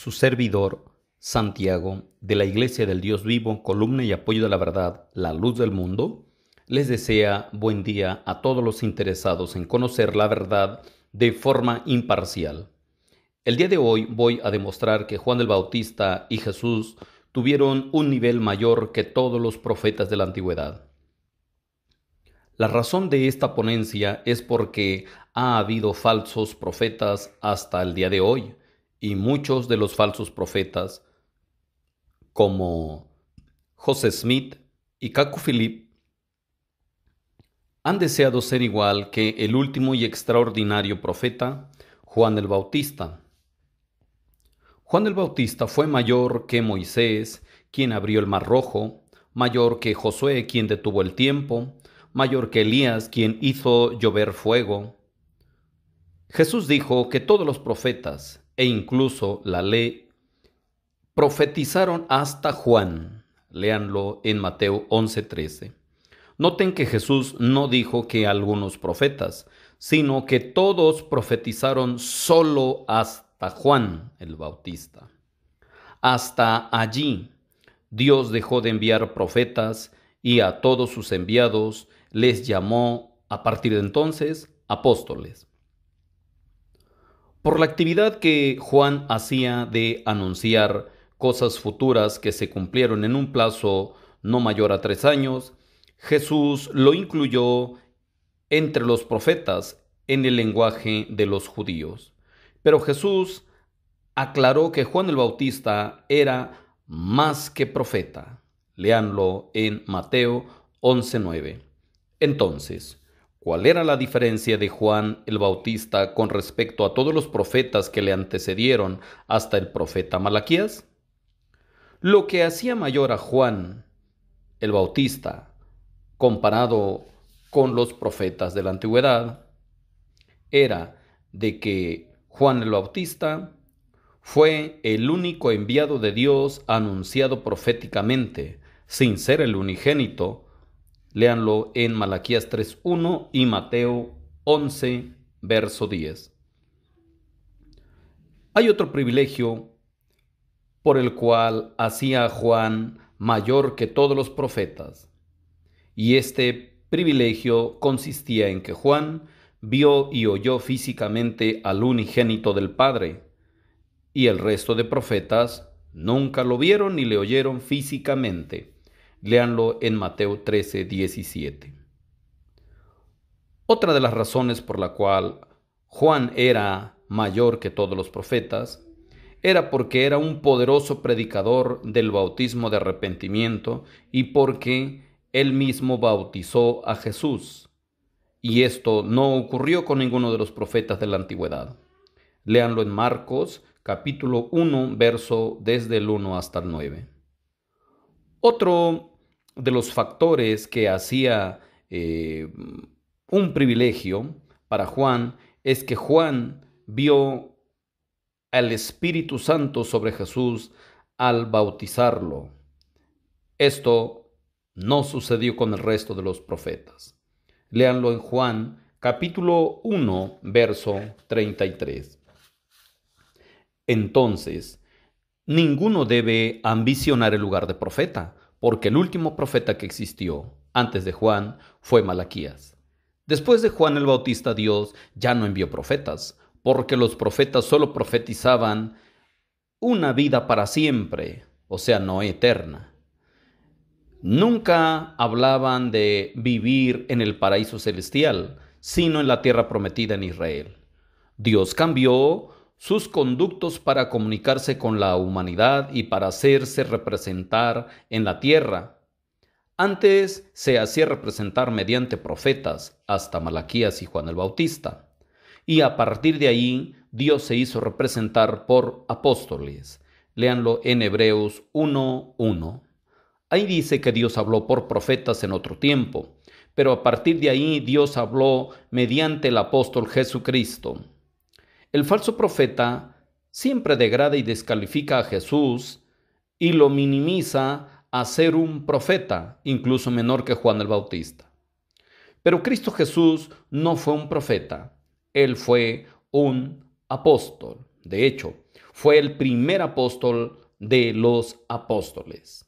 su servidor, Santiago, de la Iglesia del Dios Vivo, columna y apoyo de la verdad, la luz del mundo, les desea buen día a todos los interesados en conocer la verdad de forma imparcial. El día de hoy voy a demostrar que Juan el Bautista y Jesús tuvieron un nivel mayor que todos los profetas de la antigüedad. La razón de esta ponencia es porque ha habido falsos profetas hasta el día de hoy, y muchos de los falsos profetas, como José Smith y Caco Philip, han deseado ser igual que el último y extraordinario profeta, Juan el Bautista. Juan el Bautista fue mayor que Moisés, quien abrió el mar rojo, mayor que Josué, quien detuvo el tiempo, mayor que Elías, quien hizo llover fuego. Jesús dijo que todos los profetas, e incluso la ley profetizaron hasta Juan. Leanlo en Mateo 11:13. Noten que Jesús no dijo que algunos profetas, sino que todos profetizaron solo hasta Juan el Bautista. Hasta allí Dios dejó de enviar profetas y a todos sus enviados les llamó a partir de entonces apóstoles. Por la actividad que Juan hacía de anunciar cosas futuras que se cumplieron en un plazo no mayor a tres años, Jesús lo incluyó entre los profetas en el lenguaje de los judíos. Pero Jesús aclaró que Juan el Bautista era más que profeta. Leanlo en Mateo 11:9. Entonces, ¿Cuál era la diferencia de Juan el Bautista con respecto a todos los profetas que le antecedieron hasta el profeta Malaquías? Lo que hacía mayor a Juan el Bautista comparado con los profetas de la antigüedad era de que Juan el Bautista fue el único enviado de Dios anunciado proféticamente, sin ser el unigénito, Leanlo en Malaquías 3.1 y Mateo 11, verso 10. Hay otro privilegio por el cual hacía a Juan mayor que todos los profetas. Y este privilegio consistía en que Juan vio y oyó físicamente al unigénito del Padre, y el resto de profetas nunca lo vieron ni le oyeron físicamente. Leanlo en Mateo 13, 17. Otra de las razones por la cual Juan era mayor que todos los profetas era porque era un poderoso predicador del bautismo de arrepentimiento y porque él mismo bautizó a Jesús. Y esto no ocurrió con ninguno de los profetas de la antigüedad. Leanlo en Marcos capítulo 1, verso desde el 1 hasta el 9. Otro de los factores que hacía eh, un privilegio para Juan es que Juan vio al Espíritu Santo sobre Jesús al bautizarlo. Esto no sucedió con el resto de los profetas. Leanlo en Juan capítulo 1, verso 33. Entonces, ninguno debe ambicionar el lugar de profeta, porque el último profeta que existió antes de Juan fue Malaquías. Después de Juan el Bautista Dios ya no envió profetas, porque los profetas solo profetizaban una vida para siempre, o sea, no eterna. Nunca hablaban de vivir en el paraíso celestial, sino en la tierra prometida en Israel. Dios cambió sus conductos para comunicarse con la humanidad y para hacerse representar en la tierra. Antes se hacía representar mediante profetas hasta Malaquías y Juan el Bautista, y a partir de ahí Dios se hizo representar por apóstoles. Leanlo en Hebreos 1.1. Ahí dice que Dios habló por profetas en otro tiempo, pero a partir de ahí Dios habló mediante el apóstol Jesucristo. El falso profeta siempre degrada y descalifica a Jesús y lo minimiza a ser un profeta, incluso menor que Juan el Bautista. Pero Cristo Jesús no fue un profeta, él fue un apóstol. De hecho, fue el primer apóstol de los apóstoles.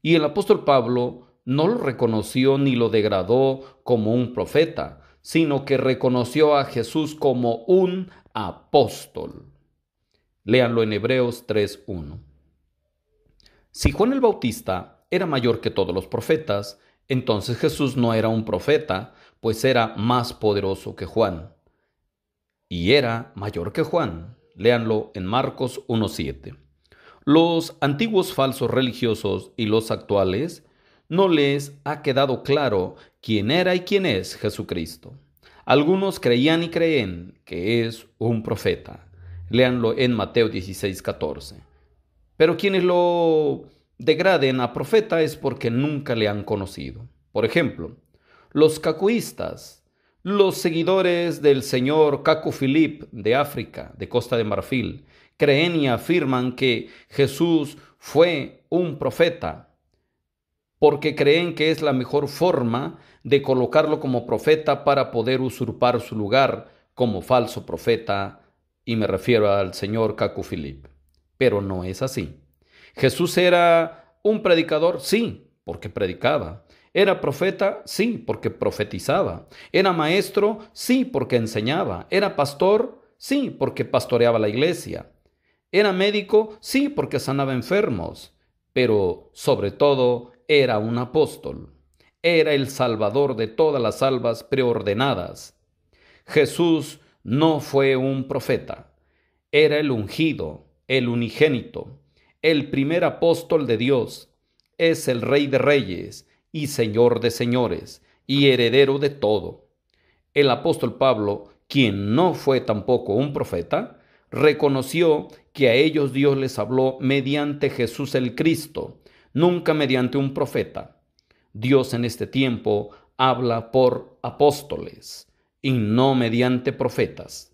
Y el apóstol Pablo no lo reconoció ni lo degradó como un profeta, sino que reconoció a Jesús como un apóstol. Léanlo en Hebreos 3.1. Si Juan el Bautista era mayor que todos los profetas, entonces Jesús no era un profeta, pues era más poderoso que Juan. Y era mayor que Juan. Léanlo en Marcos 1.7. Los antiguos falsos religiosos y los actuales no les ha quedado claro quién era y quién es Jesucristo. Algunos creían y creen que es un profeta. Leanlo en Mateo 16, 14. Pero quienes lo degraden a profeta es porque nunca le han conocido. Por ejemplo, los cacuistas, los seguidores del señor Cacu Philip de África, de Costa de Marfil, creen y afirman que Jesús fue un profeta porque creen que es la mejor forma de colocarlo como profeta para poder usurpar su lugar como falso profeta, y me refiero al señor Cacu Filip. Pero no es así. Jesús era un predicador, sí, porque predicaba. Era profeta, sí, porque profetizaba. Era maestro, sí, porque enseñaba. Era pastor, sí, porque pastoreaba la iglesia. Era médico, sí, porque sanaba enfermos. Pero sobre todo era un apóstol, era el Salvador de todas las almas preordenadas. Jesús no fue un profeta, era el ungido, el unigénito, el primer apóstol de Dios, es el Rey de Reyes y Señor de Señores y heredero de todo. El apóstol Pablo, quien no fue tampoco un profeta, reconoció que a ellos Dios les habló mediante Jesús el Cristo, nunca mediante un profeta. Dios en este tiempo habla por apóstoles y no mediante profetas.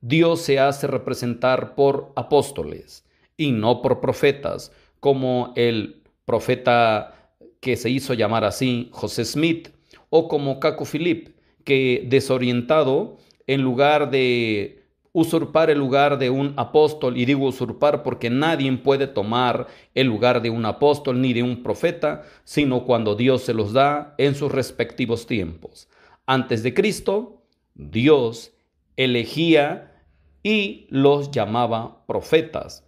Dios se hace representar por apóstoles y no por profetas, como el profeta que se hizo llamar así, José Smith, o como Caco Philip, que desorientado, en lugar de usurpar el lugar de un apóstol, y digo usurpar porque nadie puede tomar el lugar de un apóstol ni de un profeta, sino cuando Dios se los da en sus respectivos tiempos. Antes de Cristo, Dios elegía y los llamaba profetas.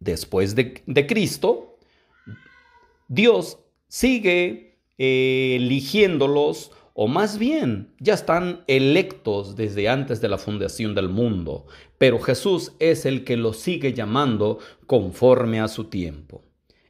Después de, Cristo, Dios sigue eh, eligiéndolos o más bien ya están electos desde antes de la fundación del mundo, pero Jesús es el que los sigue llamando conforme a su tiempo.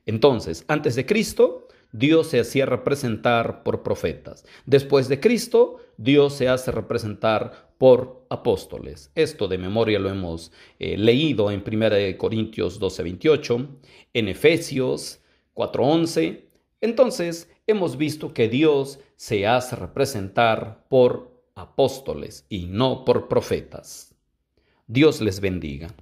Entonces, antes de Cristo, Dios se hacía representar por profetas. Después de Cristo, Dios se hace representar por apóstoles. Esto de memoria lo hemos eh, leído en 1 Corintios 12:28, en Efesios 4:11. Entonces, hemos visto que Dios se hace representar por apóstoles y no por profetas. Dios les bendiga.